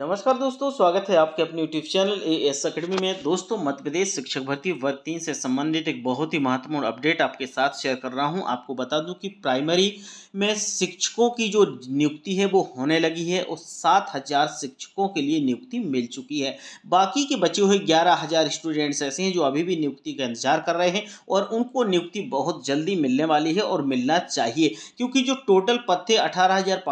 नमस्कार दोस्तों स्वागत है आपके अपने YouTube channel A S academy में दोस्तों मध्य प्रदेश शिक्षक भर्ती वर्ग तीन से संबंधित एक बहुत ही महत्वपूर्ण अपडेट आपके साथ शेयर कर रहा हूं आपको बता दूं कि प्राइमरी में शिक्षकों की जो नियुक्ति है वो होने लगी है और सात हज़ार शिक्षकों के लिए नियुक्ति मिल चुकी है बाकी के बचे हुए ग्यारह हज़ार स्टूडेंट्स ऐसे हैं जो अभी भी नियुक्ति का इंतजार कर रहे हैं और उनको नियुक्ति बहुत जल्दी मिलने वाली है और मिलना चाहिए क्योंकि जो टोटल पद थे अठारह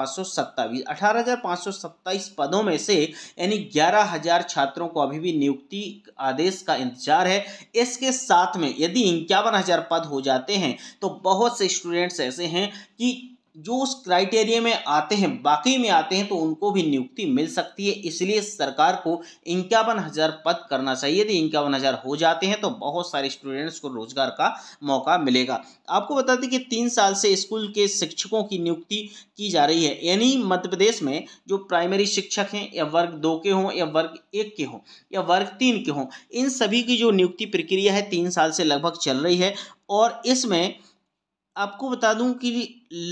पदों में से से यानी ग्यारह हजार छात्रों को अभी भी नियुक्ति आदेश का इंतजार है इसके साथ में यदि इक्यावन हजार पद हो जाते हैं तो बहुत से स्टूडेंट्स ऐसे हैं कि जो उस क्राइटेरिया में आते हैं बाकी में आते हैं तो उनको भी नियुक्ति मिल सकती है इसलिए सरकार को इक्यावन हज़ार पद करना चाहिए यदि इक्यावन हज़ार हो जाते हैं तो बहुत सारे स्टूडेंट्स को रोजगार का मौका मिलेगा आपको बता दें कि तीन साल से स्कूल के शिक्षकों की नियुक्ति की जा रही है यानी मध्य प्रदेश में जो प्राइमरी शिक्षक हैं या वर्ग दो के हों या वर्ग एक के हों या वर्ग तीन के हों इन सभी की जो नियुक्ति प्रक्रिया है तीन साल से लगभग चल रही है और इसमें आपको बता दूं कि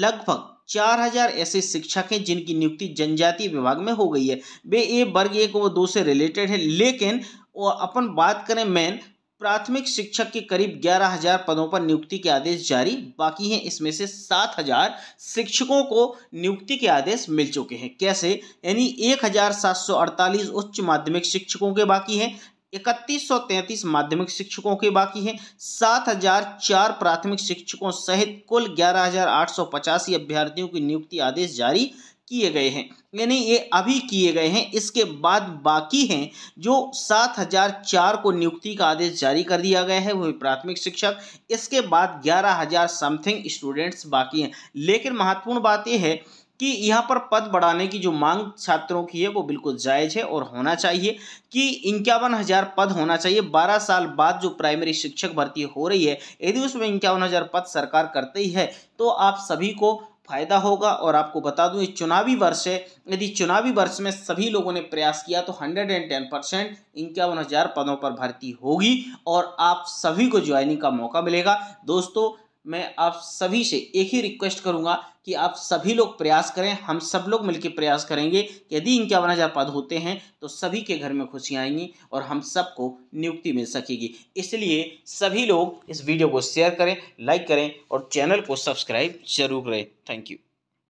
लगभग चार हजार ऐसे शिक्षक हैं जिनकी नियुक्ति जनजातीय विभाग में हो गई है वे ए वर्ग एक व दो से रिलेटेड है लेकिन वो अपन बात करें मेन प्राथमिक शिक्षक के करीब ग्यारह हजार पदों पर नियुक्ति के आदेश जारी बाकी हैं इसमें से सात हजार शिक्षकों को नियुक्ति के आदेश मिल चुके हैं कैसे यानी एक हजार सात सौ अड़तालीस उच्च माध्यमिक शिक्षकों के बाकी हैं इकतीस माध्यमिक शिक्षकों के बाकी हैं 7004 प्राथमिक शिक्षकों सहित कुल ग्यारह अभ्यर्थियों की नियुक्ति आदेश जारी किए गए हैं यानी ये अभी किए गए हैं इसके बाद बाकी हैं जो 7004 को नियुक्ति का आदेश जारी कर दिया गया है वो प्राथमिक शिक्षक इसके बाद 11000 समथिंग स्टूडेंट्स बाकी हैं लेकिन महत्वपूर्ण बात यह है कि यहाँ पर पद बढ़ाने की जो मांग छात्रों की है वो बिल्कुल जायज़ है और होना चाहिए कि इक्यावन हज़ार पद होना चाहिए बारह साल बाद जो प्राइमरी शिक्षक भर्ती हो रही है यदि उसमें इक्यावन हज़ार पद सरकार करते ही है तो आप सभी को फायदा होगा और आपको बता दूं ये चुनावी वर्ष है यदि चुनावी वर्ष में सभी लोगों ने प्रयास किया तो हंड्रेड एंड टेन परसेंट इक्यावन हज़ार पदों पर भर्ती होगी और आप सभी को ज्वाइनिंग का मौका मिलेगा दोस्तों मैं आप सभी से एक ही रिक्वेस्ट करूंगा कि आप सभी लोग प्रयास करें हम सब लोग मिलकर प्रयास करेंगे कि यदि इक्यावन हज़ार पद होते हैं तो सभी के घर में खुशियाँ आएंगी और हम सबको नियुक्ति मिल सकेगी इसलिए सभी लोग इस वीडियो को शेयर करें लाइक करें और चैनल को सब्सक्राइब जरूर करें थैंक यू